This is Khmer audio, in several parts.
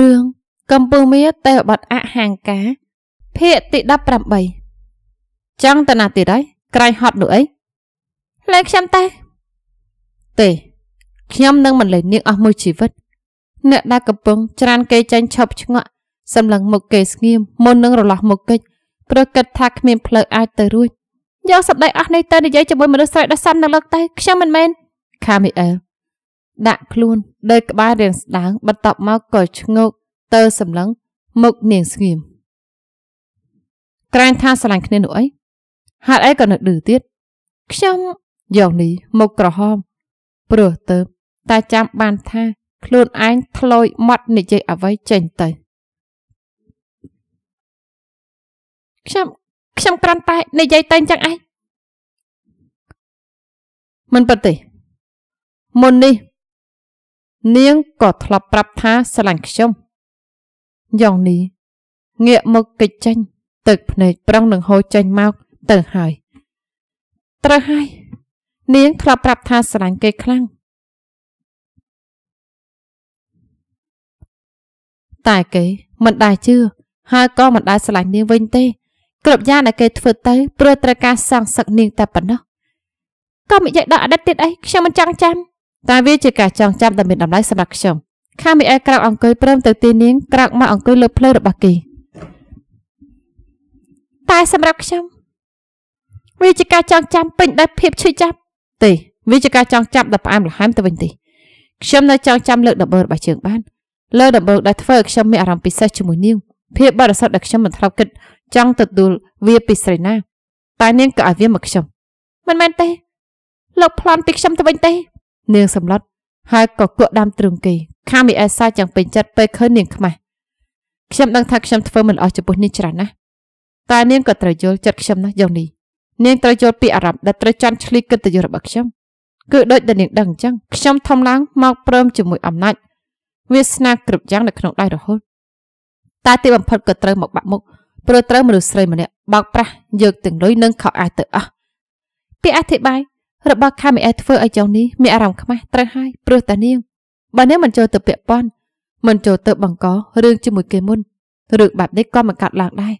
រឿងកម្ពុជាមាទេវបតអហង្ការភាគទី18ចង់តាណាទៀតហើយក្រែងហត់នោះអីលែងខ្ញុំតែទេខ្ញុំនឹងមិនលែងនាងអស់មួយជីវិតអ្នកដែលកំពុងច្រានគេចាញ់ឈប់ឆ្ងក់សម្លឹងមុខគេស្ងៀមមុននឹងរលាស់មុខគេចប្រកិតថាគ្មានផ្លូវអាចទៅរួចយកសម្ដីអស់នេះទៅនិយាយជាមួយមនុស្សស្រែកដស័ននៅលើកតែខ្ញុំមិនមែនខាមីអែលដាក់ខ្លួនលើក្បាលរាងស្ដាងបន្ទាប់មកក៏ឈ្ងោក ទៅសម្លឹង មុខនាងស្ងៀមក្រែងថាស្រឡាញ់គ្នានោះអីហេតុអីក៏នៅឌឺទៀត ខ្ញុំយកនេះមុខក្រហមព្រោះទៅតែចាំបានថា ខ្លួនឯងធ្លោយមាត់និយាយអ្វីចេញទៅខ្ញុំខ្ញុំគ្រាន់តែនិយាយតែអញ្ចឹងឯងមិនប៉ិទេមុននេះនាងក៏ធ្លាប់ប្រាប់ថាស្រឡាញ់ខ្ញុំយ៉ាងនេះងាកមកគេចចេញទឹកភ្នែកប្រឹងនឹងហូរចេញមកទៅហើយត្រូវហើយនាងធ្លាប់ប្រាប់ថាស្រឡាញ់គេខ្លាំងតែគេមិនដែរជឿហើយក៏មិនដែរស្រឡាញ់នាងវិញទេគ្រប់យ៉ាងដែលគេធ្វើទៅព្រោះត្រូវការសាងសឹកនាងតែប៉ុណ្ណោះក៏មិននិយាយដល់អតីតទៀតអីខ្ញុំមិនចង់ចាំតែវាជាការចងចាំដ៏មានតម្លៃសម្រាប់ខ្ញុំខាមីអែលក្រោកអង្គុយព្រមទៅទីនាងក្រោកមកអង្គុយលើភ្លើងរបស់គេតែសម្រាប់ខ្ញុំវាជាការចងចាំពេញដោយភាពឈឺចាប់ទេវាជាការចងចាំដ៏ផ្អែមល្ហែមទៅវិញទេខ្ញុំនៅចងចាំលើកដំបូងរបស់ជើងបានលើកដំបូងដែលធ្វើឲ្យខ្ញុំមានអារម្មណ៍ពិសេសជាមួយនាងភាពបរិសុទ្ធដែលខ្ញុំមិនធ្លាប់គិតចង់ទទួលវាពីស្រីណាតែនាងក៏ឲ្យវាមកខ្ញុំមិនមែនទេលោកប្លន់ពីខ្ញុំទៅវិញទេនាងសម្លុតហើយក៏គក់ដាំទ្រង់គេខាមីអេសាយ៉ាងពេញចិត្តពេលឃើញនាងខ្មាស់ខ្ញុំដឹងថាខ្ញុំធ្វើមិនល្អចំពោះនាងច្រើនណាស់តែនាងក៏ត្រូវយល់ចិត្តខ្ញុំណាស់យ៉ាងនេះនាងត្រូវយល់ពីអារម្មណ៍ដែលត្រូវចាន់ឆ្លីកិត្តិយសរបស់ខ្ញុំគឺដូចដែលនាងដឹងអញ្ចឹងខ្ញុំធំឡើងមក ព្រមជាមួយអំណាចវាសនាគ្រប់យ៉ាងនៅក្នុងដៃរហូតតែទីបំផុតក៏ត្រូវមកបាក់មុខព្រោះត្រូវមនុស្សស្រីម្នាក់បោកប្រាស់យកទាំងលុយនិងខោអាវទៅអស់ពាក្យអធិប្បាយរបស់ខាមីអែធ្វើឲ្យចុងនេះមានអារម្មណ៍ខ្មាស់ត្រូវហើយព្រោះតានាងបើនាងមិនចូលទៅពាក់ព័ន្ធមិនចូលទៅបង្ក រឿងជាមួយគេមុនរឿងបែបនេះក៏មិនកាត់ឡើងដែរ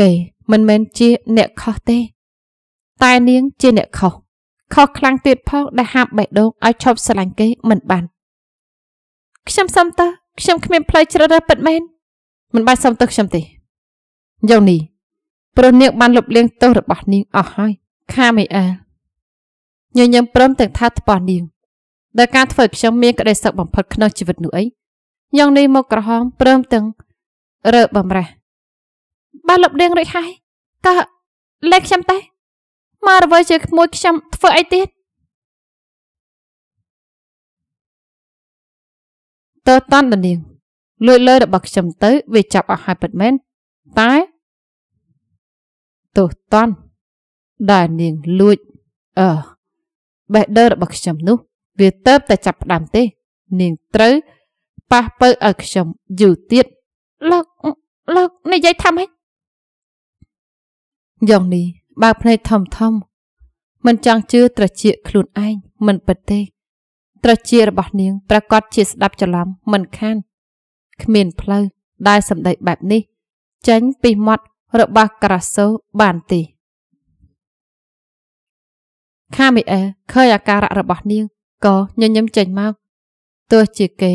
គេមិនមែនជាអ្នកខុសទេតែនាង ជា អ្នកខុសខុសខ្លាំងទៀតផងដែលហាប់បេះដូងឲ្យឈប់ស្រឡាញ់គេមិនបានខ្ញុំសុំតើខ្ញុំគ្មាន ផ្លូវជ្រើសរើសពិតមែនមិនបាច់សុំទើសខ្ញុំទេយ៉ាងនេះព្រោះនាងបានលុបលាងទោសរបស់នាងអស់ហើយខាមីអែលញញឹមព្រមទាំងថាថ្បោះនាងដែលការធ្វើខ្ញុំមានក្តីសុខបំផុតក្នុងជីវិតនោះអីញងនេះមកក្រហមព្រមទាំងរើបំរះបានលប់ដេងរួចហើយតើលែងខ្ញុំទេមករវើជាក្មួយ ខ្ញុំធ្វើអីទៀតតើតាន់ដនាង លួចលើ របស់ខ្ញុំទៅវាចាប់អស់ហើយពិតមែនតែទោះតាន់ដែលនាងលួចអឺបេះដូងរបស់ខ្ញុំនោះវាទៅតែចាប់ផ្ដើមទេ នាងត្រូវប៉ះបើឲ្យខ្ញុំយូរទៀតលោកលោកនិយាយថាម៉េចយ៉ងនេះបើភ្នែកធំធំមិនចង់ជឿត្រចៀកខ្លួនឯងមិនពិតទេត្រចៀករបស់នាងប្រកាសជាស្ដាប់ច្រឡំមិនខានគ្មានផ្លូវដែលសម្ដីបែបនេះចេញពីមាត់ របស់ការ៉ាសូបានទេខាមីអែលឃើញអាការៈរបស់នាងក៏ញញឹមចេញមកទោះជាគេ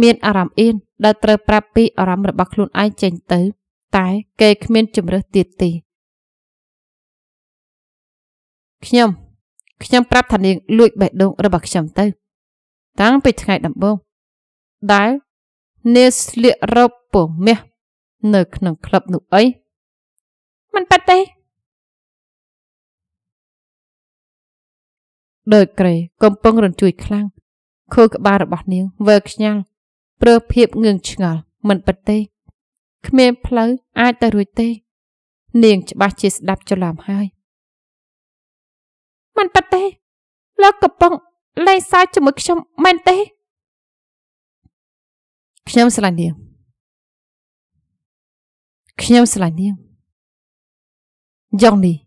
មាន អារម្មណ៍អៀនដែលត្រូវប្រាប់ពីអារម្មណ៍របស់ខ្លួនឯងចេញទៅ តែគេគ្មានជំរើសទៀតទេខ្ញុំ ខ្ញុំប្រាប់ថានាង លួចបេះដូងរបស់ខ្ញុំទៅ តាំងពីថ្ងៃដំបូងដែលនាងស្លៀករ៉ូបពងមាសនៅក្នុងក្លឹបនោះអីមិនប៉ាត់ទេដោយក្រេកំពុងរញ្ជួយ ខ្លាំងខួរក្បាលរបស់នាងវើខ្ញាល់ព្រើភាពងឿងឆ្ងល់មិនបិទទេគ្មាន ផ្លូវអាចទៅរួចទេ នាងច្បាស់ជាស្ដាប់ច្រឡំហើយ មិនប៉ះទេលោកកំពុងលេងសើចជាមួយខ្ញុំមែនទេ ខ្ញុំស្រឡាញ់នាងខ្ញុំស្រឡាញ់នាងយ៉ងនេះ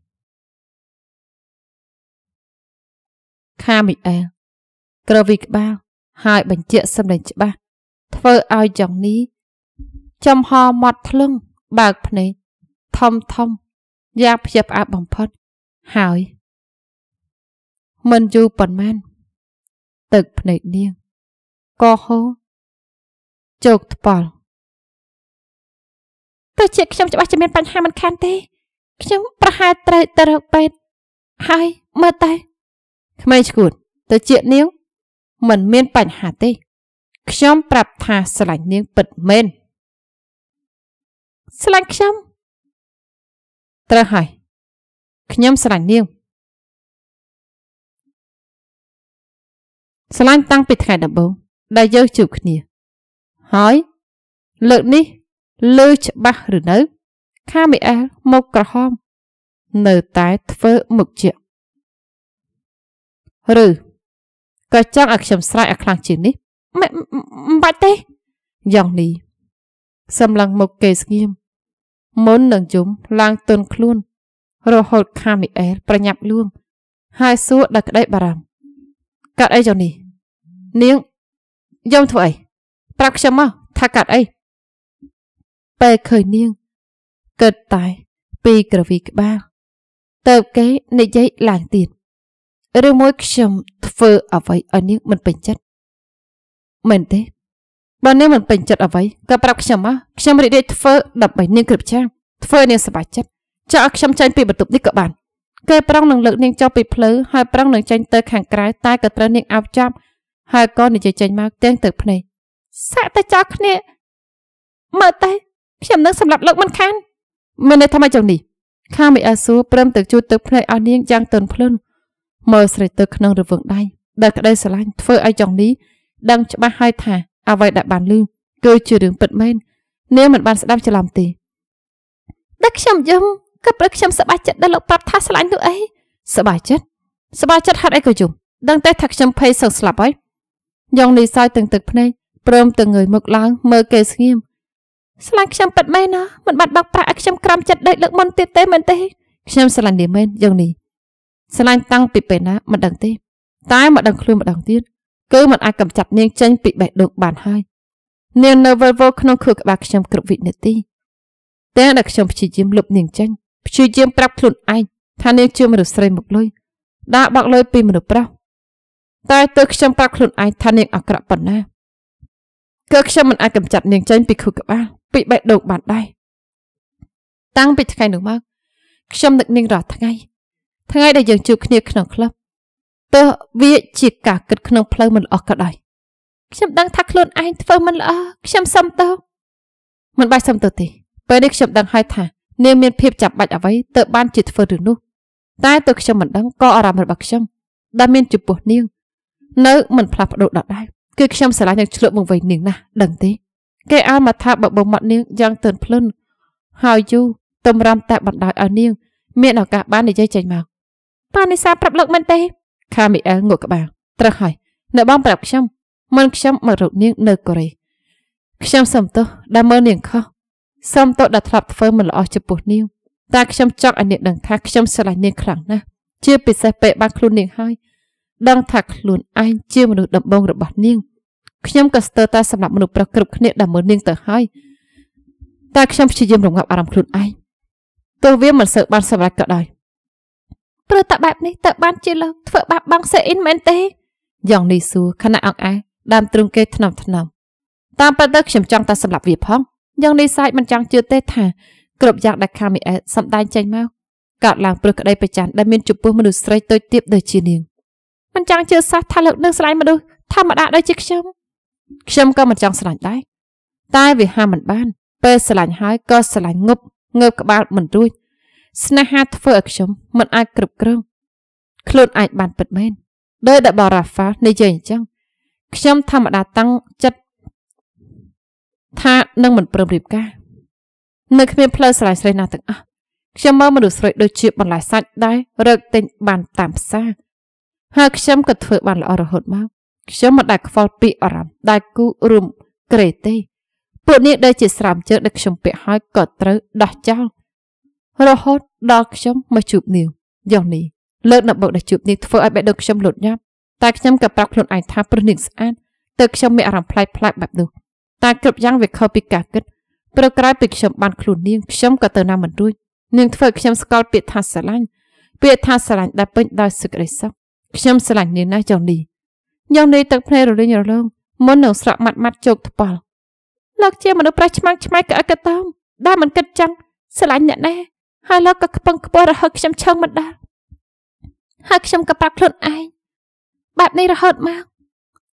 ខាមីអែលក្រវីក្បាលហើយ បញ្ជាក់សម្លេងច្បាស់ធ្វើឲ្យចងនេះចំហមាត់ធ្លឹងបើកភ្នែកធំធំយ៉ាងភ្ជាប់អាប់បំផុត ហើយមិនយូរប៉ុន្មានទឹកភ្នែកនាងកោហូជោគថ្បល់ទោះជាខ្ញុំច្បាស់ជាមានបញ្ហាមិនខានទេខ្ញុំប្រហែលត្រូវទៅរកពេទ្យហើយមើលតែក្មេងឈួនទៅជានាងមិនមាន បញ្ហាទេខ្ញុំ ប្រាប់ថាស្រឡាញ់នាងពិតមែនស្រឡាញ់ខ្ញុំ ត្រូវហើយខ្ញុំស្រឡាញ់នាងស្រឡាញ់តាំងពីថ្ងៃដំបូង ដែលយើងជួបគ្នា ហើយ លើកនេះ លើច្បាស់ឬនៅ ខាមីអែលមកក្រហម នៅតែធ្វើមុខជាឬក៏ចង់ឲ្យខ្ញុំស្រែកឲ្យខ្លាំងជាងនេះមិនបាច់ទេយ៉ងនេះសំឡឹងមុខគេស្ងៀមមុននឹងយំឡើងទន់ខ្លួន រហូតខាមីអែលប្រញាប់លួងហើយសួរដល់ក្តីបារម្ភកាត់អីចុះនេះនាងយំធ្វើអីប្រាប់ខ្ញុំមកថាកាត់អីពេលឃើញនាងគិតតែពីក្រវីក្បាលតើបគេនិយាយឡើងទៀតឬមួយ ខ្ញុំធ្វើអ្វីឲ្យនាងមិនពេញចិត្តមែនទេបើនាងមិនពេញចិត្តអ្វីក៏ប្រាប់ខ្ញុំមកខ្ញុំរីករាយធ្វើដើម្បីនាងគ្រប់ចាំធ្វើនាងសប្បាយចិត្តចង់ឲ្យខ្ញុំចាញ់ពីបន្ទប់នេះក៏បានគេប្រឹងនឹងលើកនាងចុះពីភ្លើហើយប្រឹងនឹងចេញទៅខាងក្រៅតែក៏ត្រូវនាងអោបចាប់ហើយក៏និយាយចេញមកទាំងទៅភ្នែកសាក់តែចោលគ្នាមើលតែខ្ញុំនឹងសម្រាប់លោកមិនខានមានន័យថាម៉េចចុះនេះខាមីអ៊ាស៊ូព្រមទាំងជួយទឹកភ្នែកអស់នាងយ៉ាងទន់ភ្លន់មើលស្រីទៅក្នុងរវឹងដៃដែលក្តីស្រឡាញ់ធ្វើឲ្យចុងនេះដឹងច្បាស់ហើយថាអ្វីដែលបានលឺគឺជារឿងពិតមែននាងមិនបានស្ដាប់ច្រឡំទេតែខ្ញុំយំក៏ព្រឹកខ្ញុំសប្បាយចិត្តដែលលោកប្រាប់ថាស្រឡាញ់នោះអីសប្បាយចិត្តសប្បាយចិត្តហេតុអីក៏យំដឹងតែថាខ្ញុំភ័យសឹងស្លាប់ហើយយ៉ងនេះសើចទាំងទឹកភ្នែកព្រមទាំងងើយមុខឡើង មើលគេស្ងៀមស្លាញ់ខ្ញុំពិតមែនណាមិនបាត់បាក់ប្រាក់ឲ្យខ្ញុំក្រំចិត្តដូចលើកមុនទៀតទេមែនទេខ្ញុំស្រឡាញ់នាងមែនយ៉ងនេះស្រឡាញ់តាំងពីពេលណាមិនដឹងទេតែមកដឹងខ្លួនម្ដងទៀតគឺមិនអាចកម្ចាត់នាង ចេញពីបេះដូងបានហើយនាងនៅវល់វល់ក្នុងខួរក្បាលខ្ញុំគ្រប់វិនាទីតែដល់ខ្ញុំព្យាយាមលុបនាងចេញព្យាយាមប្រាប់ខ្លួនឯងថានាងជាមនុស្សស្រី មកលុយដាក់បាក់លុយពីមនុស្សប្រុសតែទើបខ្ញុំប្រាប់ខ្លួនឯងថានាងអាក្រក់ប៉ុណ្ណាគឺខ្ញុំមិនអាចកម្ចាត់នាងចេញពីខួរក្បាលពីបេះដូងបានដែរតាំងពីថ្ងៃនោះមកខ្ញុំនឹកនាងរាល់ថ្ងៃថ្ងៃដែលយើងជួបគ្នាក្នុងក្លឹបទោះវាជាការគិតក្នុងផ្លូវមិនល្អក៏ដោយខ្ញុំដឹងថាខ្លួនឯងធ្វើមិនល្អខ្ញុំសុំទោសមិនបាច់សុំទោសទេពេលនេះខ្ញុំដឹងហើយថានាងមានភាពចាំបាច់អ្វីទើបបានជាធ្វើរឿងនោះតែទោះខ្ញុំមិនដឹងក៏អារម្មណ៍របស់ខ្ញុំដែលមានចំពោះនាង នៅមិនផ្លាស់ប្ដូរដដែលគឺខ្ញុំស្រឡាញ់នឹងឆ្លក់មកវិញនាងណាស់ដឹងទេគេឲ្យមកថាបើបងមាត់នាងយ៉ាងទន់ភ្លន់ហើយយូតម្រាំតែបណ្ដោយឲ្យនាងមានឱកាសបាននិយាយចេញមកប៉ានិសាប្រាប់លោកមែនទេខាមីអែលងក់ក្បាលត្រូវហើយ នៅបងប្រាប់ខ្ញុំមិនខ្ញុំមករកនាង នៅកូរ៉េខ្ញុំសុំទោសដែលមើលនាងខុសសុំទោសដែលធ្លាប់ធ្វើមិនល្អចំពោះនាងតែខ្ញុំចង់ឲ្យនាងដឹងថាខ្ញុំស្រឡាញ់នាងខ្លាំងណាស់ជាពិសេសពេលបានខ្លួននាងហើយដឹងថាខ្លួនឯងជា មនុស្សដំបងរបស់នាងខ្ញុំក៏ស្ទើរតែសម្រាប់មនុស្សប្រុសគ្រប់គ្នាដែលមើលនាងទៅហើយតែខ្ញុំព្យាយាមរងាប់អារម្មណ៍ខ្លួនឯងទោះវាមិនសូវបានសម្រេចក៏ដោយព្រោះតែបែបនេះទៅបានជាលោកធ្វើបាបបងសេអ៊ីនមែនទេយ៉ាងនេះសួរខណៈអង្អែដើមទ្រង់គេថ្នមថ្នមតាមពិតទៅខ្ញុំចង់តែសម្លាប់វាផងយ៉ាងនេះសាច់មិនចង់ជឿទេថាគ្រប់យ៉ាងដែលខាមីអែសំដែងចេញមកកើតឡើងព្រឹសក្តីប្រច័ណ្ឌដែលមានចំពោះមនុស្សស្រីតូចទាបដូចជានាងមិនចង់ជឿសោះថាលោកនឹងស្រឡាញ់មនុស្សធម្មតាដូចជាខ្ញុំខ្ញុំក៏មិនចង់ស្រឡាញ់ដែរតែវាហាមមិនបាន ពេលស្រឡាញ់ហើយក៏ស្រឡាញ់ងប់ងើបក្បាលមិនរួចស្នេហាធ្វើឲ្យខ្ញុំមិនអាចគ្រប់គ្រងខ្លួនអាចបានពិតមែនដោយដែលបារ៉ាហ្វានិយាយអញ្ចឹងខ្ញុំធម្មតាតាំងចិត្តថានឹងមិនព្រមរៀបការនៅគ្មានផ្លូវស្រ័យស្រីណាទាំងអស់ខ្ញុំមើលមនុស្សស្រីដូចជាបន្លែសាច់ដែររើកទិញបានតាមផ្សារហើយខ្ញុំក៏ធ្វើបានល្អរហូតមកខ្ញុំមិនដែលខ្វល់ពីអារម្មណ៍ដៃគូរួមក្រេទេពួកនេះដែលជាស្រាមជើងដែលខ្ញុំពាក់ហើយក៏ត្រូវដោះចោលរហូតដល់ខ្ញុំមកជួបនាងយ៉ុះនេះលើកដំបូងដែលជួបនាងធ្វើឲ្យបែកដុកខ្ញុំលូតយ៉ាប់តែខ្ញុំក៏ប្រាប់ខ្លួនឯងថាព្រោះនាងស្អាតទើបខ្ញុំមានអារម្មណ៍ប្លែកប្លែកបែបនោះតែគ្រប់យ៉ាងវាខុសពីការគិតព្រោះក្រោយពីខ្ញុំបានខ្លួននាងខ្ញុំក៏ទៅណាមិនរួចនាងធ្វើឲ្យខ្ញុំស្គាល់ពាក្យថាស្រឡាញ់ពាក្យថាស្រឡាញ់ដែលពេញដោយសេចក្តីសុខខ្ញុំស្រឡាញ់នាងណាចុងនេះយ៉ាងនេះទឹកភ្នែករលីងរលងមុននឹងស្រក់ម៉ាត់ម៉ាត់ជោគថ្បល់លោកជាមនុស្សប្រាស់ឆ្មាំងឆ្មៃក្អកកតោមដែលមិនគិតចង់ស្រឡាញ់អ្នកណាហើយលោកក៏ខ្ពឹងខ្ពស់រហូតខ្ញុំឈឹងមិនដល់ហើយខ្ញុំក៏ប្រាប់ខ្លួនឯងបែបនេះរហូតមក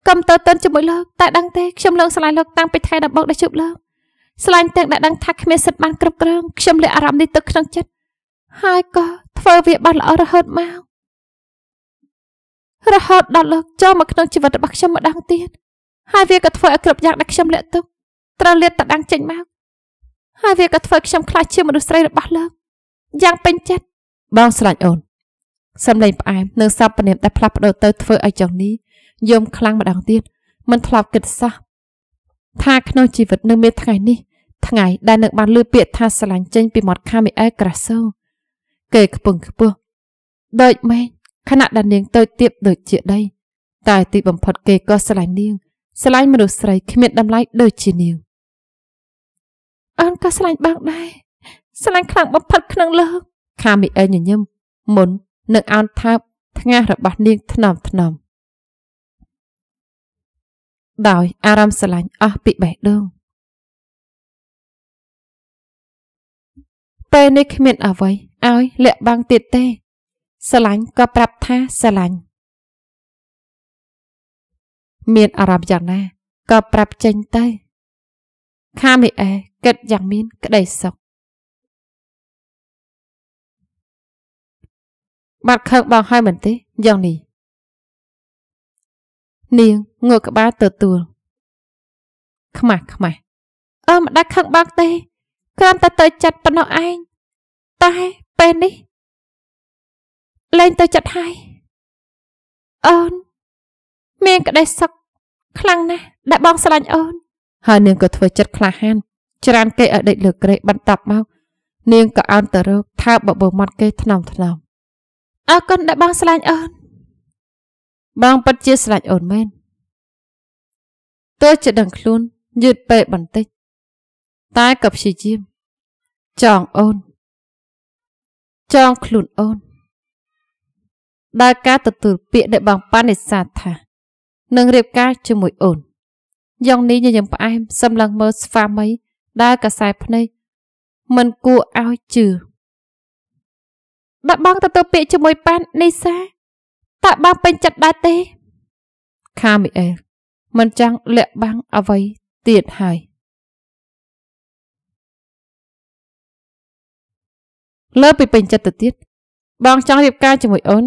កុំទៅទិនជាមួយលោកតែដឹងទេខ្ញុំឡើងឆ្លៃលោកតាំងពីថ្ងៃដំបូងដែលជួបលោកស្លាញ់ទាំងដែលដឹងថាគ្មានសិទ្ធិបានគ្រប់គ្រងខ្ញុំលាអារម្មណ៍នេះទៅក្នុងចិត្តហើយក៏ធ្វើវាបានល្អរហូតមករហូតដល់លោកចូលមកក្នុងជីវិតរបស់ខ្ញុំម្ដងទៀតហើយវាក៏ធ្វើឲ្យគ្រប់យ៉ាងដែលខ្ញុំលាក់ទុកត្រូវលាតត្រដាងចេញមកហើយវាក៏ធ្វើខ្ញុំខ្លាចជាមនុស្សស្រីរបស់លោកយ៉ាងពេញចិត្តបងស្រឡាញ់អូនសំឡេងផ្អែមនិងសពនាមដែលផ្លាស់ប្ដូរទៅធ្វើឲ្យចុងនេះយំខ្លាំងម្ដងទៀតមិនធ្លាប់គិតសោះថាក្នុងជីវិតនឹងមានថ្ងៃនេះថ្ងៃដែលនឹងបានលឺពាក្យថាស្រឡាញ់ចេញពីមាត់ខាមីអែលក្រាសូគេខ្ពឹងខ្ពស់ដូចម៉េចខណៈដែលនាងតូចទៀបដូចជាដីតែទីបំផុតគេក៏ស្រឡាញ់នាង ស្រឡាញ់មនុស្សស្រីគ្មានតម្លៃដូចជានាងអូនក៏ស្រឡាញ់បងដែរស្នាញ់ខ្លាំងបំផិតក្នុងលើ ខាមីអែញញឹមមុននឹងអោនថើបថ្ងាសរបស់នាងថ្នមថ្នមដោយអារម្មណ៍ស្រឡាញ់អស់ពីបេះដូងពេលនេះគ្មានអ្វីឲ្យលាក់បាំងទៀតទេ ស្រឡាញ់ក៏ប្រាប់ថាស្រឡាញ់មានអារម្មណ៍យ៉ាងណាក៏ប្រាប់ចេញទៅខាមីអែគិតយ៉ាងមានក្តីសុខបាត់ខឹងបងហើយមិនទេយ៉ាងនេះនាងងើបក្បាលទទួល ខ្មាស់ខ្មាស់អើមិនដាច់ខឹងបងទេគ្រាន់តែទៅចិត្តប៉ុណ្ណោះឯងតែពេលនេះលែងទៅចិត្តហើយអូនមាន ក្តីសុខខ្លាំងណាស់ដែលបងស្រឡាញ់អូនហើយនាងក៏ធ្វើចិត្តក្លាហាន ច្រានគេឲ្យដេកលើក្រេកបន្ទាប់មកនាងក៏អោនទៅរកថើបបបោមាត់គេថ្នមថ្នមអរគុណដែលបងស្រឡាញ់អូនបងពិតជាស្រឡាញ់អូនមែនទោះជាដឹងខ្លួនយឺតពេកបន្តិច តែក៏ព្យាយាមចងអូន ចងខ្លួនអូនដោយការទទួលពាក្យដែលបងប៉ានិសាថានឹងរៀបការជាមួយអូនយ៉ាងនេះញញឹមផ្អែមសម្លឹងមើលស្វាមីដែលកសែភ្នែកមិនគួរឲ្យជឿបើបងទទួលពាក្យជាមួយប៉ាន់នីសាតើបងពេញចិត្តដែរទេខាមីអែលមិនចង់លាក់បាំងអ្វីទៀតហើយលើពីពេញចិត្តទៅទៀតបងចង់រៀបការជាមួយអូន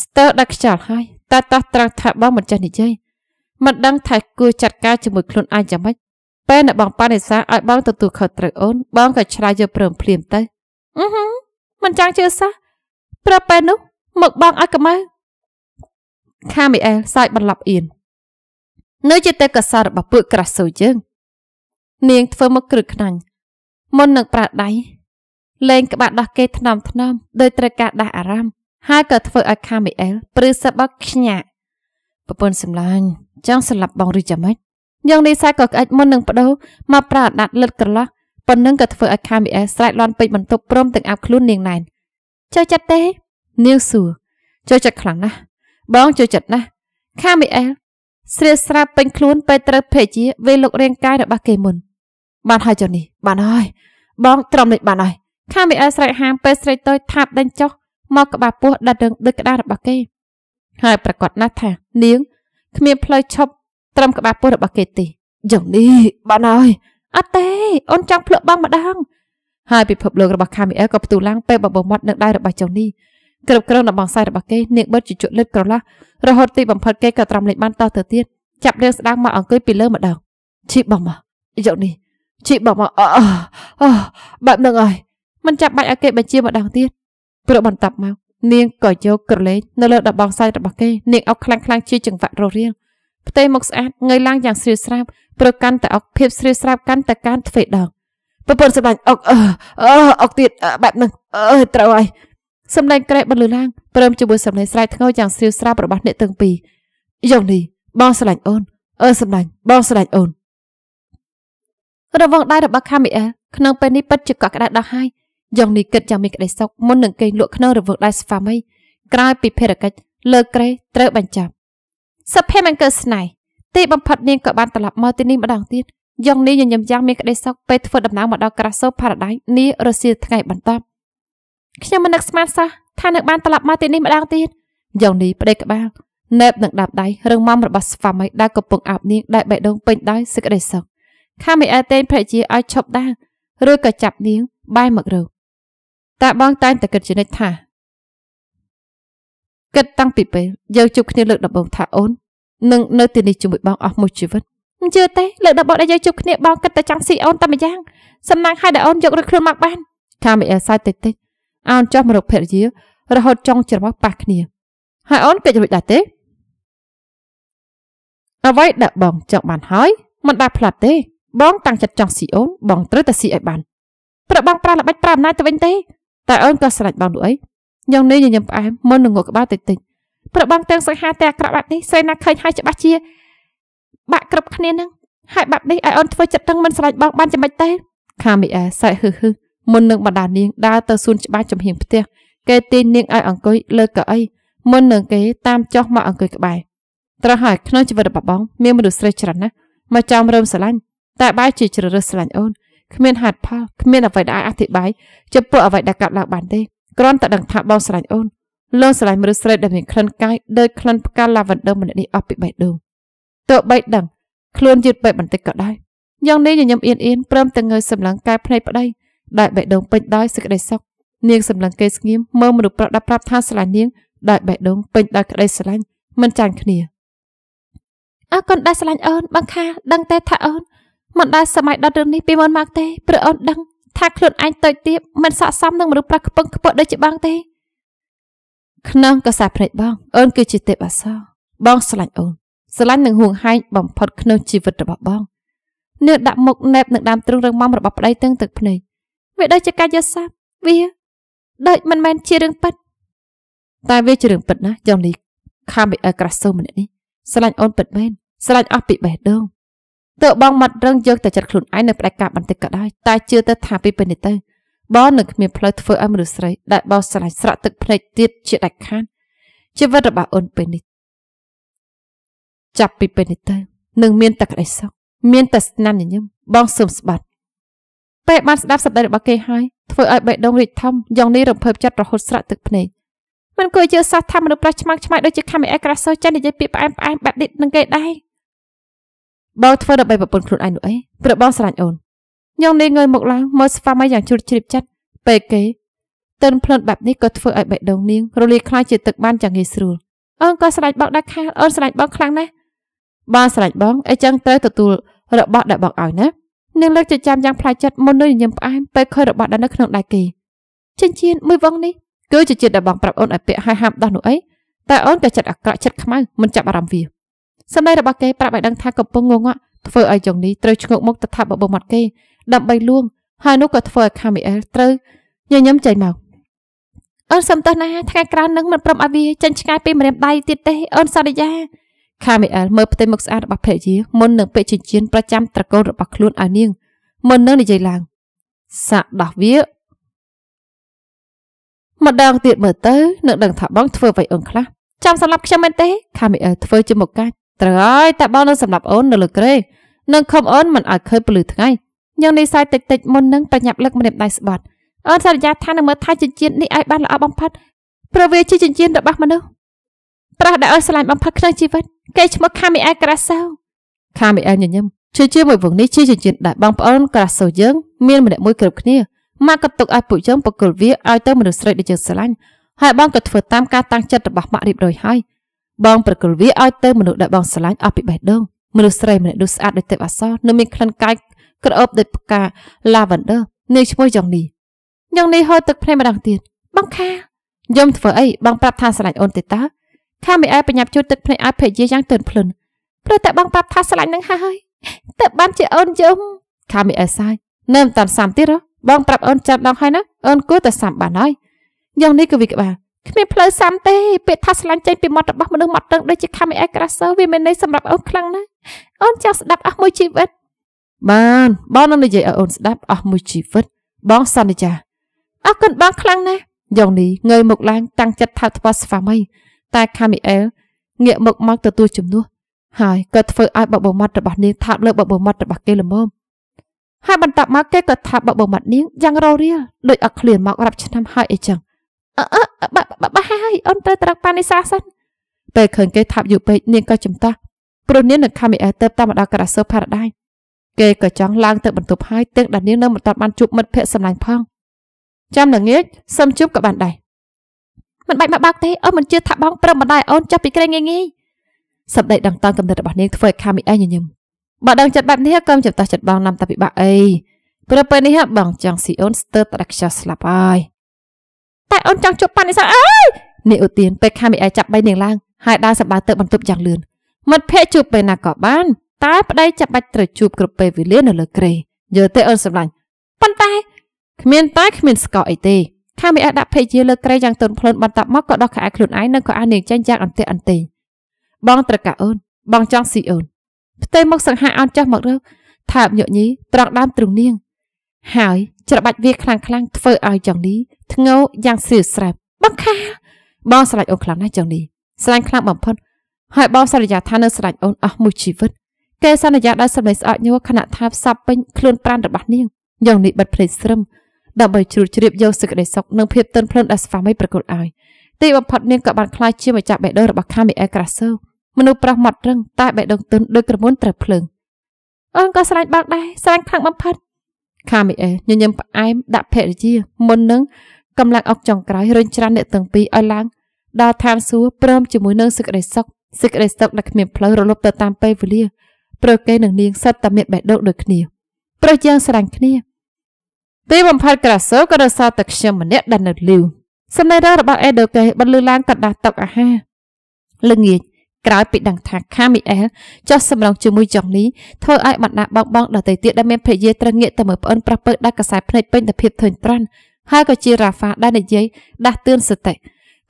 ស្ទើរដាច់ខ្យល់ហើយតើតោះត្រង់ថាបងមិនចេះនិយាយមិនដឹងថាគួរចាត់ការជាមួយខ្លួនឯងយ៉ាងម៉េចពេលនៅបងប៉ានេសាឲ្យបងទទួលខុសត្រូវអូនបងក៏ឆ្លើយយកព្រមភ្លាមទៅអឺហឺមិនចង់ជឿសោះប្រាប់បែនោះមកបងឲ្យកម៉ៅខាមីអែលសើចបន្លប់អៀននៅជាទេកសររបស់ពួកក្រាស់ស៊ូយើងនាងធ្វើមកគ្រឹកខ្នាញ់មុននឹងប្រាដៃលេងក្បាត់ដោះគេថ្នមថ្នមដោយត្រូវការដាស់អារម្មណ៍ហើយក៏ធ្វើឲ្យខាមីអែលព្រឺសឹបមកខ្ញាក់ប្រពន្ធសម្លាញ់ចង់ស្លាប់បងឬយ៉ាងម៉េចយ៉ាងនេះសាក៏ក្អិចមុននឹងបដូរមកប្រាដាត់លិតក្រឡោះប៉ុណ្ណឹងក៏ធ្វើឲ្យខាមីអែលស្រែកលន់ពេចបន្ទប់ព្រមទាំងអាប់ខ្លួននាងណែនចូលចិត្តទេ នាងសួរចូលចិត្តខ្លាំងណាស់បងចូលចិត្តណាស់ខាមីអែលស្រៀតស្រាប់ពេញខ្លួនពេលត្រូវភេជាវេលុករាងកាយរបស់គេមុនបានហើយចុះនេះបានហើយបងត្រឹមនេះបានហើយខាមីអែលស្រែកហាមពេលស្រីតូចថាបដេញចុះមកក្បាលពោះដាត់រឹងដូចក្តាររបស់គេ ហើយប្រកាសណាស់ថា នាងគ្មានផ្លូវឈប់ត្រឹមក្បាលពោះរបស់គេទេយ៉ាងនេះបានហើយអត់ទេអូនចង់ភ្លក់បងម្ដងហើយពិភពលោករបស់ខាមីអែលក៏ផ្ទុះឡើងពេលបបោមាត់នឹងដៃរបស់ចៅនេះគ្រប់គ្រងដំបងខ្សែរបស់គេនាងបិទជជក់លិចក្រឡាស់រហូតទីបំផិតគេក៏ត្រាំលេចបានតោះទៅទៀតចាប់រឿងស្ដាំមកអង្គុយពីលើម្ដងជីបបងមកយកនេះជីបបងមកអអូបែបនឹងហើយមិនចាប់បាច់ឲ្យគេបញ្ជាម្ដងទៀតព្រោះបន្តមកនាងក៏យកក្រឡេកនៅលើដំបងខ្សែរបស់គេនាងអុកខ្លាំងខ្លាំងជា ចង្វាក់រស់រៀងផ្ទៃមុខស្អាតងើយឡើងយ៉ាងស្រីស្រាប់ប្រកាន់តែអុកភាពស្រីស្រាប់កាន់តែកានទ្វេដងប្រពន្ធសម្លាញ់អុកអឺអុកទៀតបែបហ្នឹងអឺត្រូវហើយសម្លេងក្រេបបន្លឺឡើងព្រមជាមួយសម្លេងស្រែកធ្ងោយ៉ាងស្រីស្រាប់របស់អ្នកទាំងពីរយ៉ាងនេះបងស្រឡាញ់អូនអឺសម្លាញ់បងស្រឡាញ់អូនរវងដៃរបស់ខាមីអែលក្នុងពេលនេះពិតជាកក់ក្ដៅដល់ហើយយ៉ាងនេះគិតយ៉ាងមានក្តីសុខមុននឹងគេលក់ក្នុងរវងដៃស្វាមីក្រោយពីភារកិច្ចលើក្រេត្រូវបញ្ចប់សភាមអង្គស្នៃទីបំផុតនាងក៏បានត្រឡប់មកទីនេះម្ដងទៀតយ៉ងនេះញញឹមយ៉ាងមានក្តីសុខពេលធ្វើដំណើរមកដល់ក្រាសូផារ៉ាដៃនេះរសៀលថ្ងៃបន្ទាប់ខ្ញុំមិននឹកស្មានសោះថានឹងបានត្រឡប់មកទីនេះម្ដងទៀតយ៉ងនេះប្តីក្បាលណែបនឹងដាប់ដៃរឹងមាំរបស់ស្វាមីដែលកំពុងអាបនាងដែលបេះដូងពេញដោយសេចក្តីសុខខាមីអែតេនភរិយាឲ្យឈប់ដាស់ឬក៏ចាប់នាងបែរមករកតាបងតែងតែគិតជានិច្ចថាគិតតាំងពីពេលយើងជួបគ្នាលើកដំបូងថាអូននឹងនៅទីនេះជាមួយបងអស់មួយជីវិតមិនជឿទេលើកដល់បងដែលយើងជួបគ្នាបងគិតតែចង់ស៊ីអូនតែម្យ៉ាង សំណាងឲ្យដែលអូនយកឬខ្លួនមកបានកាមីអែសើចតិចតិចអូនចុះមករកភរិយារហូតចង់ច្រមុះប៉ះគ្នាហើយអូនពេចរួចដែរទេអ្វីដែលបងចង់បានហើយមិនដាច់ផ្លាត់ទេ បងតាំងចិត្តចង់ស៊ីអូនបងត្រូវតែស៊ីឲ្យបានប្របងប្រាស់ល្បិចប្រាំអំណាចទៅវិញទេតែអូនក៏ស្រេចបងនោះអីយ៉ាងនេះញញឹមផ្អែមមុននឹងងក់ក្បាលតិចតិចប្របងទាំងសង្ហាតែអាក្រក់បែបនេះស្រីណាឃើញហើយច្បាស់ជាបាក់គ្រប់គ្នានឹងហើយបាក់នេះឲ្យអូនធ្វើចិត្តតឹងមិនស្រេចបងបានចាំមិនទេខាមីអែសែកហឺហឺមុននឹងបណ្ដានាងដើរទៅសួនច្បារចំហៀងផ្ទះគេទាញនាងឲ្យអង្គុយលើកៅអីមុននឹងគេតាមចុះមកអង្គុយក្បែរត្រូវហើយក្នុងជីវិតរបស់បងមានមនុស្សស្រីច្រើនណាស់មកចោមរើមស្រឡាញ់តែបែរជាជ្រើសរើសស្រឡាញ់អូនគ្មានហេតុផលគ្មានអ្វីដែលអាចអធិប្បាយចំពោះអ្វីដែលកើតឡើងបានទេគ្រាន់តែដឹងថាបងស្រឡាញ់អូនលោកស្រឡាញ់មនុស្សស្រីដែលមានក្លិនកាយដូចក្លិនផ្កាឡាវ៉ាន់ឌឺម្នាក់នេះអស់ពីបេះដូងទោះបីដឹងខ្លួនយឺតបែបបន្តិចក៏ដោយយ៉ាងនេះញញឹមអៀនអៀនព្រមទាំងងើយសម្លឹងកែភ្នែកប្តីដែលបេះដូងពេញដោយសេចក្តីសុខនាងសម្លឹងគេស្ងៀមមើលមនុស្សប្រុសដែលប្រាប់ថាស្រឡាញ់នាង ដែលបេះដូងពេញដោយក្តីស្រឡាញ់មិនចាញ់គ្នាអរគុណដែលស្រឡាញ់អូនបងខាដឹងតែថាអូនមិនដែលសម័យដល់រឿងនេះពីមុនមកទេព្រោះអូនដឹងថាខ្លួនឯងតូចទៀតមិនស័ក្តិសមនឹងមនុស្សប្រាស់ខ្ពឹងខ្ពស់ដូចជាបងទេក្នុងកសាភ្នែកបងអូនគឺជាទេពអសរបងស្រឡាញ់អូនស្រឡាញ់និងហួងហែងបំផុតក្នុងជីវិតរបស់បងនាងដាក់មុខណែបនឹងដើមទ្រូងរឹងមាំរបស់ប្តីទាំងទឹកភ្នែកវាដូចជាការយល់សាប់វាដូចមិនមែនជារឿងពិត តែវាជារឿងពិតណាស់ចុងលីខាមីអេក្រាសូម្នាក់នេះស្រឡាញ់អូនពិតមែនស្រឡាញ់អស់ពីបេះដូងតើបងមាត់រឹងយកតែចិត្តខ្លួនឯងនៅផ្ដាច់ការបន្តិចក៏ដោយតែជឿទៅថាពីពេលនេះទៅបងនឹងគ្មានផ្លូវធ្វើឲ្យមនុស្សស្រីដែលបោស្រឡាញ់ស្រក់ទឹកភ្នែកទៀតជាដាច់ខាតជីវិតរបស់អូនពេលនេះចាប់ពីពេលនេះទៅនឹងមានតែក្តីសុខមានតែស្នាមញញឹមបងសើមស្បាត់ពេលបានស្ដាប់សម្ដីរបស់គេហើយធ្វើឲ្យបេះដូងរីកធំយ៉ាងនេះរំភើបចិត្តរហូតស្រាក់ទឹកភ្នែកມັນគួរជាសោះថាមនុស្សប្រុសឆ្មាំងឆ្មៃដូចជាខាមីអេក្រាសូចានិយាយពាក្យផ្អែមផ្អែមបែបនេះនឹងគេដែរបងធ្វើដើម្បីប្រពន្ធខ្លួនឯងនោះអីប្របងស្រាញ់អូនញងនេះងើយមុខឡើងមើលស្វាមីយ៉ាងជ្រួតជ្រាបចិត្តពេលគេទិនភ្លន់បែបនេះក៏ធ្វើឲ្យបេះដូងនាងរលាយខ្លាចជាទឹកបានយ៉ាងងាយស្រួលអូនក៏ស្រឡាញ់បងដែរខាអូនស្រឡាញ់បងខ្លាំងណាស់បានស្រេចបងអីចឹងត្រូវទទួលរបស់ដែលបងឲ្យណានាងលើកចិញ្ចាំយ៉ាងផ្លាច់ចិត្តមុននឹងញញឹមផ្អែមពេលឃើញរបស់ដែលនៅក្នុងដៃគេចិញ្ចៀនមួយវងនេះគឺជាចិត្តដែលបងប្រាប់អូនឲ្យពាក់ឲ្យហាមដោះនោះអីតែអូនតែចិត្តអាក្រក់ចិត្តខ្មៅមិនចាប់អារម្មណ៍វាសម្ដីរបស់គេប្រាប់ឲ្យដឹងថាកំពុងងងក់ធ្វើឲ្យចុងនេះត្រូវឈ្ងោកមុខទៅថាបបោមាត់គេដើម្បីលួងហើយនោះក៏ធ្វើឲ្យខាមីអែលត្រូវញញឹមចៃមកអូនសំទោសណាស់ថ្ងៃក្រោយនឹងមិនព្រមឲ្យវាចេញឆ្ងាយពីម្រាមដៃទៀតទេអូនសន្យាខាមីអែលមើលផ្ទៃមុខស្អាតរបស់ភរិយាមុននឹងពាក្យចិញ្ចៀនប្រចាំត្រកូលរបស់ខ្លួនឲ្យនាងមុននឹងនិយាយឡើងសាក់ដោះវាម្ដងទៀតមើលទៅនឹងដឹងថាបងធ្វើអ្វីអូនខ្លះចាំសម្រាប់ខ្ញុំមែនទេខាមីអែលធ្វើជាមកកាច់ត្រូវហើយតែបងនឹងសម្រាប់អូននៅលើក្រេនឹងខំអូនមិនឲ្យឃើញពលឺថ្ងៃយ៉ាងនេះសាយតិចតិចមុននឹងប្រញាប់លឹកម្រាមដៃស្បត់អូនសន្យាថានឹងមើលថែចិញ្ចៀននេះឲ្យបានល្អបំផុតព្រោះវាជាចិញ្ចៀនរបស់មនុស្សប្រាស់ដែលអូនស្រឡាញ់បំផុតក្នុងជីវិតគេឈ្មោះខាមីអែលក្រាសូខាមីអែលញញឹមជាជាមួយវងនេះជាជាជាតិដែលបងប្អូនក្រាសូយើងមានម្នាក់មួយគ្រប់គ្នាម៉ាក់ក៏ទុកឲ្យពួកយើងបកលវាឲ្យទៅមនុស្សស្រីដែលយើងស្រឡាញ់ហើយបងក៏ធ្វើតាមការតាំងចិត្តរបស់ម៉ាក់រៀបរយហើយបងប្រកលវាឲ្យទៅមនុស្សដែលបងស្រឡាញ់អស់ពីបេះដូងមនុស្សស្រីម្នាក់ដូចស្អាតដូចទេពអសរនៅមានក្លិនកាយក្រអូបដូចផ្កា lavender នាងឈ្មោះយ៉ាងនេះយ៉ាងនេះហើយទឹកភ្នែកម្ដងទៀតបងខាយំធ្វើអីបងប្រាប់ថាស្រឡាញ់អូនទេតាខាមីអែបញ្ញាប់ជួយទឹកភ្នែកឲ្យភរិយាយ៉ាងទន់ភ្លន់ព្រោះតែបងប៉ាប់ថាស្រឡាញ់នឹងហើយតែបានជាអូនយំខាមីអែសាយនៅមិនតាន់សាំទៀតហ៎បងប្រាប់អូនចាំដងហើយណាអូនគួរតែសាំបានហើយយ៉ាងនេះគឺវាក្បាលគ្មានផ្លូវសាំទេពាក្យថាស្រឡាញ់ចេញពីមាត់របស់មនុស្សមាត់តឹងដូចជាខាមីអែក្រាសើវាមានន័យសម្រាប់អូនខ្លាំងណាស់អូនចង់ស្ដាប់អស់មួយជីវិត បាន បងនឹងនិយាយឲ្យអូនស្ដាប់អស់មួយជីវិតបងសន្យាអរគុណបងខ្លាំងណាស់យ៉ាងនេះងើយមុខឡើងតាំងចិត្តថើបថ្វាស្វាមីតែខាមីអែលងាកមុខមកទទួលជំនួសហើយក៏ធ្វើឲ្យបបមាត់របស់នាងថាបលើបបមាត់របស់គេល្មមហើយបន្ទាប់មកគេក៏ថាបបមាត់នាងយ៉ាងរោរាលដូចអត់ឃ្លានមករាប់ឆ្នាំហើយអីចឹងអឺអឺបាហើយអូនទៅត្រឹកប៉ានីសាសិនពេលឃើញគេថាបយូរពេកនាងក៏ចំតោះព្រោះនាងនឹងខាមីអែលទៅតាមដល់ការ៉ាសឺផារ៉ាដៃគេក៏ចង់ឡើង ទៅ បន្ទប់ហើយទាំងដែលនាងនៅមិនទាន់បានជួបមិត្តភក្តិសម្លាញ់ផងចាំល្ងាចសឹមជួបក៏បានដែរមិនបាច់មកបើកទេអូនមិនជឿថាបងព្រមមិនដែរអូនចាប់ពីក្រែងងាយងាយសម្ដីដឹងតន់កំណត់របស់នាងធ្វើឲ្យខាមីអីញញឹមបើដឹងចិត្តបែបនេះកុំចាប់តោះចិត្តបងណាំតាពិបាកអីព្រោះពេលនេះបងចង់ស៊ីអូនស្ទើរតែខ្យល់ស្លាប់ហើយតែអូនចង់ជប់ប៉ានិសាអើយនេះឧទានពេលខាមីអីចាប់បីនាងឡើងហើយដើរសម្បើទឹកបន្ទប់យ៉ាងលឿនមិត្តភ័ក្ដិជួបពេលណាក៏បានតែប្តីចាប់បាច់ត្រូវជួបគ្រប់ពេលវេលានៅលើក្រេយល់ទេអូនសម្លាញ់ប៉ុន្តែគ្មានតែគ្មានស្កអីទេខាមីអះដាក់ភេជាលើត្រីយ៉ាងទន់ភ្លន់បន្ទាប់មកក៏ដោះខែខ្លួនឯងនិងក៏អះនាងចេញយ៉ាងអន្ទះអន្ទែងបងត្រកាអូនបងចង់ស៊ីអូនផ្ទៃមុខសង្ហាអន់ចាស់មករើថាបញញីត្រង់ដើមទ្រង់នាង ហើយច្របាច់វាខ្លាំងខ្លាំងធ្វើឲ្យចង់នេះធ្ងោយ៉ាងស្រៀលស្រាប់បងខាបងស្រឡាញ់អូនខ្លាំងណាស់ចង់នេះស្រឡាញ់ខ្លាំងបំផុតហើយបងសន្យាថានឹងស្រឡាញ់អូនអស់មួយជីវិតគេសន្យាដោយសម្ដីស្អកញ័រខណៈថាផ្សព្វពេញខ្លួនប្រាណរបស់នាងយ៉ាងនេះបិទភ្នែកស្រឹមដើម្បីជ្រួតជ្រាបយកសេចក្តីសុខនិងភាពទន់ភ្លន់ដែលស្វាមីប្រគល់ឲ្យទីបំផុតនាងក៏បានខ្លាចជាម្ចាស់បេះដូងរបស់ខាមីអែក្រាសូមនុស្សប្រុសម៉ត់រឹងតែបេះដូងទន់ដូចក្រមួនត្រូវភ្លើងអូនក៏ស្រែកបាក់ដែរស្រែកខ្លាំងបំផុតខាមីអែញញឹមផ្អែមដាក់ភរិយាមុននឹងកំឡាំងអុកចុងក្រោយរញច្រានអ្នកទាំងពីរឲ្យឡើងដល់ឋានសួគ៌ព្រមជាមួយនឹងសេចក្តីសុខសេចក្តីសុខដែលគ្មានផ្លូវរលប់ទៅតាមពេលវេលាព្រោះគេនឹងនាងសិតតែមានបេះដូងដូចគ្នាប្រុសយ៉ាងស្រឡាញ់គ្នាទីបំផាត់ក្រាសូក៏រសារតែខ្ញុំម្នាក់ដែលនៅលីវសំឡេងរ៉ងរបស់អេដូកេបន្លឺឡើងកណ្ដាស់តុអាហារលឹងងាចក្រោយពីដឹងថាខាមីអែលចោះសម្រងជាមួយចុងនេះធ្វើឲ្យបណ្ដាបងបងដទៃទៀតដែលមានភរិយាត្រឹងងាកទៅមើលប្អូនប្រុសពើដាច់កសែភ្នែកពេញទៅភាពធុញទ្រាន់ហើយក៏ជារ៉ាហ្វាដែលនិយាយដាស់តឿនសតិ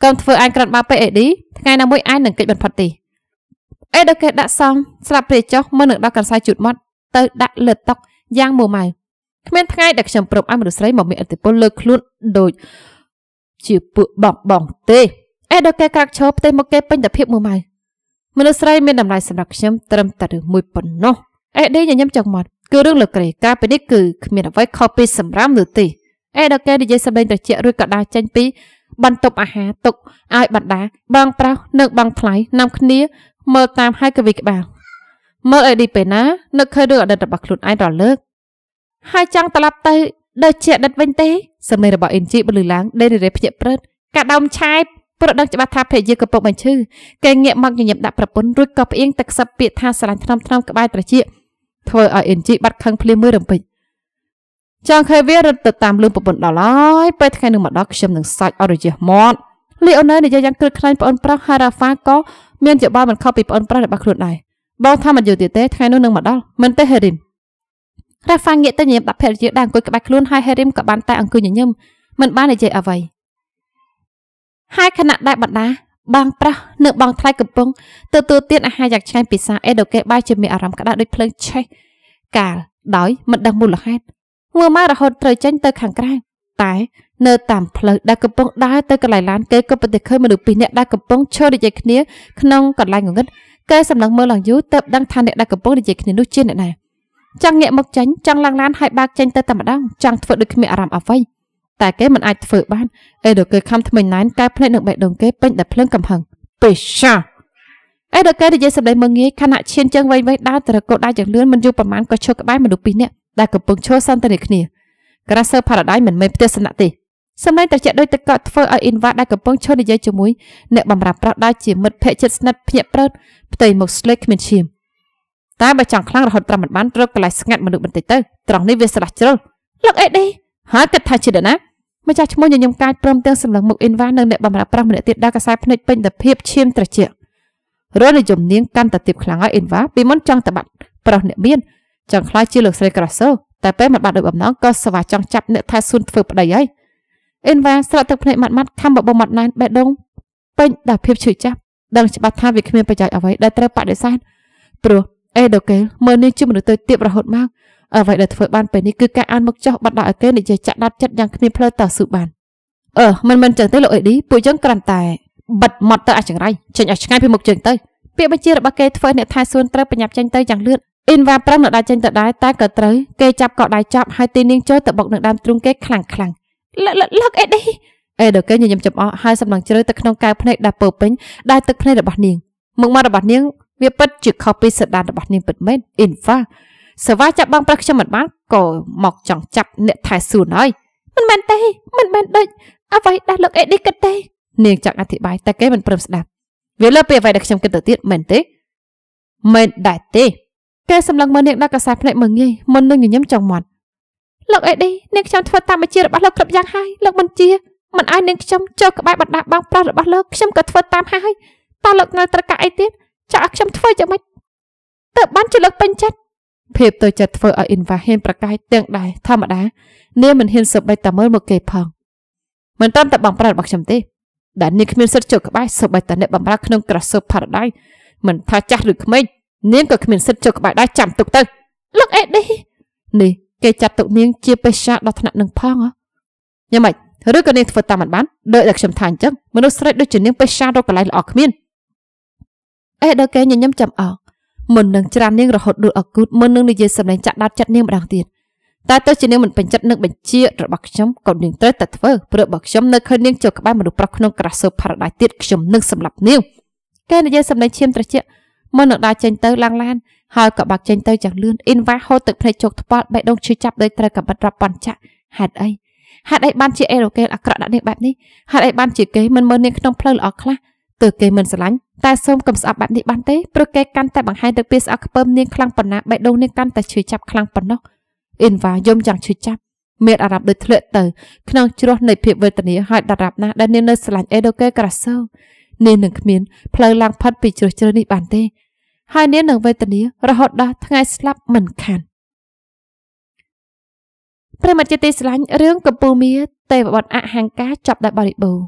កុំធ្វើអញក្រាន់បាពេកអេឌីថ្ងៃណាមួយអញនឹងគេចបំផុតទេអេដូកេដាក់សងស្លាប់ព្រះចុះមុននឹងដល់កសែជូតមាត់ទៅដាក់លើតុយ៉ាងមួម៉ៅគ្មានថ្ងៃដែលខ្ញុំប្រົບឲ្យមនុស្សស្រីមកមានឥទ្ធិពលលើខ្លួនដូចជាពួកបងបងទេអេដល់គេក្រាក់ឈរផ្ទៃមកគេពេញតែភាពមើលម៉ៅមនុស្សស្រីមានតម្លៃសម្រាប់ខ្ញុំត្រឹមតែរឿងមួយប៉ុណ្ណោះអេដេញញឹមចង់មកគឺរឿងលោកក្រេការពេលនេះគឺគ្មានអ្វីខុសពីសម្រាមនោះទេអេដល់គេនិយាយសម្ដែងត្រជាក់ឬក៏ដាចេញពី បន្ទប់អាហារទុកឲ្យបណ្ដាបងប្រោសនិងបងថ្លៃនាំគ្នាមើលតាមហើយក៏វិក្បាលមើលឲ្យឌីពេលណានឹកឃើញរឿងអតីតរបស់ខ្លួនឯងរាល់លើកហើយចង់ត្រឡប់ទៅដូចជាដិតវិញទេសំឡេងរបស់អ៊ីនជីបន្លឺឡើងដេនរ៉េភ្ញាក់ព្រឹតកាដោមឆែបព្រោះដឹងច្បាស់ថាភរិយាកំពុងបញ្ឈឺគេងាកមកញញឹមដាក់ប្រពន្ធរួចក៏ផ្អៀងទឹកសឹបពាក្យថាស្រឡាញ់ថ្នមថ្នមក្បែរត្រចៀកធ្វើឲ្យអ៊ីនជីបាត់ខឹងភ្លាមមើលរំពេចចង់ឃើញវារត់ទៅតាមលឿនប្រពន្ធដល់ហើយពេលថ្ងៃនឹងមកដល់ខ្ញុំនឹងសាច់អរយះមាត់លីអូណឺនិយាយយ៉ាងគ្រឹកខ្លាញ់ប្អូនប្រុសហើយរ៉ាហ្វាក៏មានយោបល់មិនខុសពីប្អូនប្រុសរបស់ខ្លួនដែរបងថាមិនយូរទៀតទេថ្ងៃនោះនឹងមកដល់មិនទេហេរីមរ៉ាហ្វាងាកទៅញញឹមដាក់ភរិយាដែលអង្គុយក្បែរខ្លួនហើយហេរីមក៏បានតែអង្គុយញញឹមមិនបាននិយាយអ្វីហើយខណៈដែលបណ្ដាបងប្រះនៅបងថ្លៃកំពុងទទួលទានអាហារយ៉ាងឆ្ងាញ់ពិសាអេដូកេបាយជាមានអារម្មណ៍ក្តៅដូចភ្លើងឆេះកាលដោយមិនដឹងមូលហេតុមើលមករហូតត្រូវចេញទៅខាងក្រៅតែ នៅតាមផ្លូវដែលកំពុងដើរទៅកន្លែងឡានគេក៏ប្រទះឃើញមនុស្សពីរនាក់ដែលកំពុងឈរនិយាយគ្នាក្នុងកន្លែងងងឹតគេសម្លឹងមើលឡើងយូរទើបដឹងថាអ្នកដែលកំពុងនិយាយគ្នានោះជាអ្នកណាចង់ងាកមកចេញចង់ឡើងឡានហើយបើកចេញទៅតែម្ដងចង់ធ្វើដូចគ្មានអារម្មណ៍អ្វីតែគេមិនអាចធ្វើបានអេដូគេខំថ្មិញណែនកែភ្នែកនឹងបេះដូងគេពេញតែភ្លើងកំហឹងពេសាអេដូគេនិយាយសម្ដីមើងងាយខណៈឈានជើងវែងៗដើរទៅរកកោដៅយ៉ាងលឿនមិនយូរប៉ុន្មានក៏ឈើក្បែរមនុស្សពីរនាក់ដែលកំពុងឈរសន្ទនាគ្នាក្រាសើផារ៉ាដៃមិនមែនផ្ទះសំណាក់ទេសម្លេងត្រជាក់ដោយទឹកកកធ្វើឲ្យអ៊ីនវ៉ាដែលកំពុងឈរនិយាយជាមួយអ្នកបំរាប់ប្រាស់ដែលជាមិត្តភក្តិជិតស្និទ្ធភ្ញាក់ព្រើតផ្ទៃមុខស្លេកគ្មានឈាមតែបើចង់ខ្លាំងរហូតប្រមិនបានរកកន្លែងស្ងាត់មនុស្សបន្តិចទៅត្រង់នេះវាស្រស់ជ្រុលលោកអេឌីហើយគិតថាជាដល់ណាម្ចាស់ឈ្មោះញញឹមកាចព្រមទាំងសម្លឹងមុខអ៊ីនវ៉ានិងអ្នកបម្រើប្រាស់ម្នាក់ទៀតដែលកសែភ្នែកពេញទៅភាពឈាមត្រជាក់រនយមនាងកាន់តែទៀបខ្លាំងហើយអ៊ីនវ៉ាពីមុនចង់តបាត់ប្រុសអ្នកមានចង់ខ្លាចជាលោកស្រីក្រសូតែពេលមិនបាត់ដោយបំណងក៏ស្វាចង់ចាប់អ្នកថែសួនធ្វើប្តីហើយអ៊ីនវ៉ាស្រក់ទឹកភ្នែកម៉ាត់ម៉ាត់ខំបបោមាត់ណែនបេះដូងពេញដោយភាពឈឺចាប់ដឹងច្បាស់ថាវាគ្មានប្រយោជន៍អ្វីដែលត្រូវបដិសេធព្រោះអេដូកេលមើលនាងជាមនុស្សទៅទៀបរហូតមកអ្វីដែលធ្វើបានពេលនេះគឺការអានមកចោះបាត់ដល់ឲ្យគេនិយាយចាក់ដាត់ចិត្តយ៉ាងគ្មានផ្លូវតស៊ូបានអឺមិនមិនចឹងទេលោកអេឌីពួកយើងគ្រាន់តែបិទមាត់ទៅអាចង្រៃចេញឲ្យឆ្ងាយពីមុខយើងទៅពាក្យបញ្ជារបស់គេធ្វើអ្នកថែសួនត្រូវប្រញាប់ចេញទៅយ៉ាងលឿនអ៊ីនវ៉ាប្រឹងនៅដៃចេញទៅដែរតែក៏ត្រូវគេចាប់ក៏ដៃចាប់ហើយទីនាងចូលទៅបុកនឹងដើមទ្រូងគេខ្លាំងខ្លាំងលឹកអេឌីអេដូគេញញឹមចំអកហើយសំឡងជ្រៅទៅក្នុងកែវភ្នែកដែលពោពេញដោយទឹកភ្នែករបស់នាងមុខមាត់របស់នាងវាពិតជាខុសពីសដានរបស់នាងពិតមែន In fact សេវាចាប់បងប្រាស់ខ្ញុំមិនបានក៏មកចង់ចាប់អ្នកថែសួនហើយមិនមែនទេមិនមែនដូចអ្វីដែលលោកអេឌីគិតទេ នាងចង់អធិប្បាយតែគេមិនព្រមស្ដាប់វាលើពីអ្វីដែលខ្ញុំគិតទៅទៀតមែនទេមែនដែរទេគេសម្លឹងមើលនាងដល់កសែភ្នែកមើងងាយមុននឹងញញឹមចង់មាត់លោកអេឌីនាងខ្ញុំធ្វើតាមបញ្ជារបស់លោកគ្រប់យ៉ាងហើយលោកមិនជាមិនឲ្យនាងខ្ញុំចូលក្បែរបណ្ដាបងប្រុសរបស់លោកខ្ញុំក៏ធ្វើតាមហើយតើលោកនៅត្រូវការអីទៀតចាក់ខ្ញុំធ្វើយ៉ាងម៉េចតើបានជាលើកពេញចិត្តភាពទៅចិត្តធ្វើឲ្យអ៊ីនវ៉ាហ៊ានប្រកាយទាំងដែរធម្មតានាងមិនហ៊ានសម្បីតែមើលមកគេ ផងមិនតាមតែបងប្រាប់របស់ខ្ញុំទេដែលនាងគ្មានសិទ្ធិចូលក្បែរសម្បីតែអ្នកបំរើក្នុងក្រសើបផារ៉ាដៃមិនថាចាស់ឬក្មេងនាងក៏គ្មានសិទ្ធិចូលក្បែរដែរចាំទុកទៅលោកអេឌីនេះគេចាត់ទុកនាងជាបេសាដល់ថ្នាក់នឹងផងយ៉ាងម៉េចឬក៏នាងធ្វើតាមមិនបានដោយតែខ្ញុំថាអញ្ចឹងមនុស្សស្រីដូចជានាងបេសារកកន្លែងល្អគ្មានអេះដល់គេញញឹមចាំអងមុននឹងច្រាននាងរហូតដួលអគូតមុននឹងនិយាយសម្លេងចាក់ដាត់ចិត្តនាងម្ដងទៀតតែទោះជានាងមិនពេញចិត្តនឹងបញ្ជារបស់ខ្ញុំក៏នាងត្រូវតែធ្វើព្រោះបើខ្ញុំនៅឃើញនាងចូលក្បែរមនុស្សប្រុសក្នុងក្រាសូផារ៉ាដៃទៀតខ្ញុំនឹងសម្លាប់នាងគេនិយាយសម្លេងឈាមត្រជាក់មុននឹងដើរចេញទៅឡើងឡានហើយក៏បាក់ចេញទៅយ៉ាងលឿនអ៊ីនវ៉ាហូតទឹកភ្នែកជោគថ្ពាល់បេះដូងឈឺចាប់ដោយត្រូវកំបិតរាប់ពាន់ចាក់ហេតុអីហេតុអីបានជាអេរ៉ូកេលអាក្រក់ដាក់នាងបែបនេះហេតុអីបានជាគេមិនមើលនាងក្នុងផ្លូវល្អខ្លះទើបគេមិនស្រឡាញ់តែសូមកុំស្អប់បែបនេះបានទេព្រោះគេកាន់តែបង្ហាញទៅពីស្អប់ខ្ពើមនាងខ្លាំងប៉ុណ្ណាបេះដូងនាងកាន់តែឈឺចាប់ខ្លាំងប៉ុណ្ណោះអ៊ីនវ៉ាយំយ៉ាងឈឺចាប់មានអារម្មណ៍ដូចធ្លាក់ទៅក្នុងជ្រោះនៃភាពវេទនាហើយដរាបណាដែលនាងនៅស្លាញ់អេដូកេក្រាសូនាងនឹងគ្មានផ្លូវឡើងផុតពីជ្រោះជ្រៅនេះបានទេ ហើយនាងនឹងវេទនារហូតដល់ថ្ងៃស្លាប់មិនខានប្រិមត្តជាទីស្លាញ់រឿងកពូលមាទេវបុត្រអហង្ការចប់ដោយបរិបូរណ៍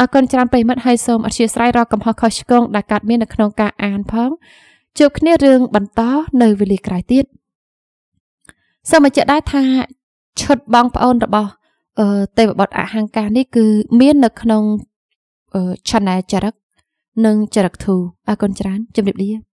អរគុណច្រើនប្រិមិត្តហើយសូមអធិស្ឋានរកកំហុសខុសឆ្គងដែលកើតមាននៅក្នុងការអានផងជួបគ្នារឿងបន្តនៅវេលាក្រោយទៀតសូមបញ្ជាក់ដែរថាឈុតបងប្អូនរបស់ទេវបុត្រអហង្ការនេះគឺ មាននៅក្នុង channel ចរិកនិង ចរិកធូអរគុណច្រើនជម្រាបលា